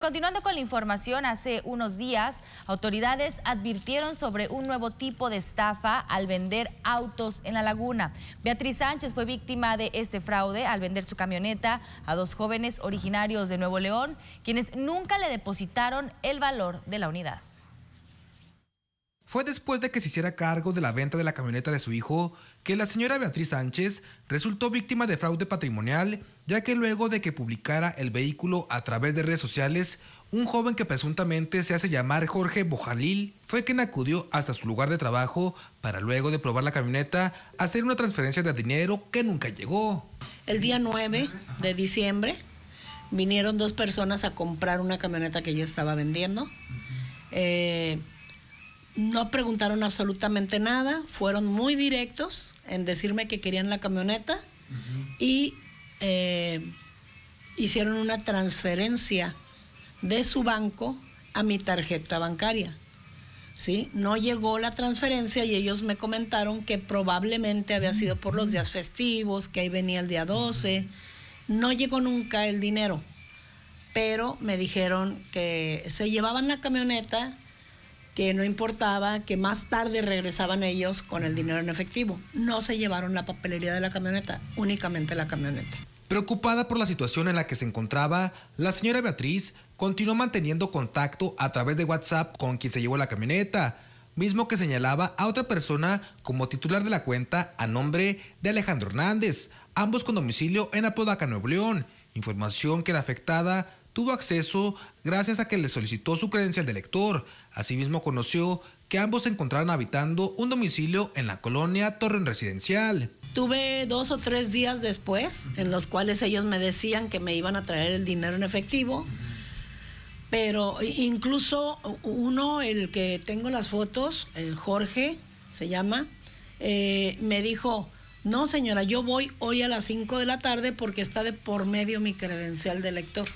Continuando con la información, hace unos días autoridades advirtieron sobre un nuevo tipo de estafa al vender autos en la laguna. Beatriz Sánchez fue víctima de este fraude al vender su camioneta a dos jóvenes originarios de Nuevo León, quienes nunca le depositaron el valor de la unidad. Fue después de que se hiciera cargo de la venta de la camioneta de su hijo que la señora Beatriz Sánchez resultó víctima de fraude patrimonial, ya que luego de que publicara el vehículo a través de redes sociales, un joven que presuntamente se hace llamar Jorge Bojalil fue quien acudió hasta su lugar de trabajo para luego de probar la camioneta hacer una transferencia de dinero que nunca llegó. El día 9 de diciembre vinieron dos personas a comprar una camioneta que yo estaba vendiendo. Eh, no preguntaron absolutamente nada, fueron muy directos en decirme que querían la camioneta y eh, hicieron una transferencia de su banco a mi tarjeta bancaria. ¿Sí? No llegó la transferencia y ellos me comentaron que probablemente había sido por los días festivos, que ahí venía el día 12. No llegó nunca el dinero, pero me dijeron que se llevaban la camioneta que no importaba, que más tarde regresaban ellos con el dinero en efectivo. No se llevaron la papelería de la camioneta, únicamente la camioneta. Preocupada por la situación en la que se encontraba, la señora Beatriz continuó manteniendo contacto a través de WhatsApp con quien se llevó la camioneta, mismo que señalaba a otra persona como titular de la cuenta a nombre de Alejandro Hernández, ambos con domicilio en Apodaca, Nuevo León, información que era afectada tuvo acceso gracias a que le solicitó su credencial de lector. Asimismo conoció que ambos se encontraron habitando un domicilio en la colonia Torren Residencial. Tuve dos o tres días después en los cuales ellos me decían que me iban a traer el dinero en efectivo, pero incluso uno, el que tengo las fotos, el Jorge se llama, eh, me dijo, no señora, yo voy hoy a las 5 de la tarde porque está de por medio mi credencial de lector.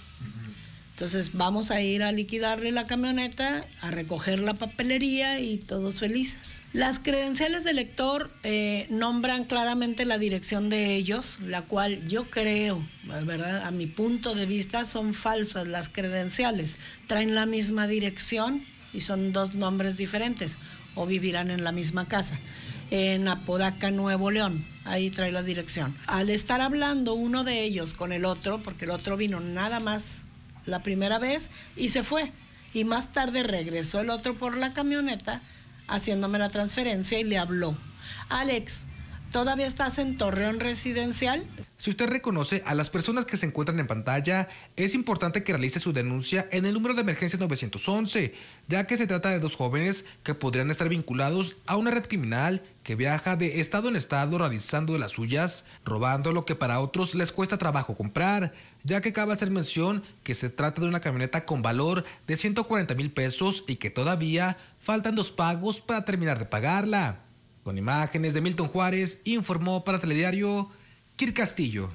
Entonces vamos a ir a liquidarle la camioneta, a recoger la papelería y todos felices. Las credenciales del lector eh, nombran claramente la dirección de ellos, la cual yo creo, ¿verdad? a mi punto de vista, son falsas las credenciales. Traen la misma dirección y son dos nombres diferentes o vivirán en la misma casa en Apodaca, Nuevo León. Ahí trae la dirección. Al estar hablando uno de ellos con el otro, porque el otro vino nada más la primera vez y se fue. Y más tarde regresó el otro por la camioneta haciéndome la transferencia y le habló. Alex, ¿Todavía estás en Torreón Residencial? Si usted reconoce a las personas que se encuentran en pantalla, es importante que realice su denuncia en el número de emergencia 911, ya que se trata de dos jóvenes que podrían estar vinculados a una red criminal que viaja de estado en estado realizando las suyas, robando lo que para otros les cuesta trabajo comprar, ya que cabe hacer mención que se trata de una camioneta con valor de 140 mil pesos y que todavía faltan dos pagos para terminar de pagarla. Con imágenes de Milton Juárez, informó para Telediario Kir Castillo.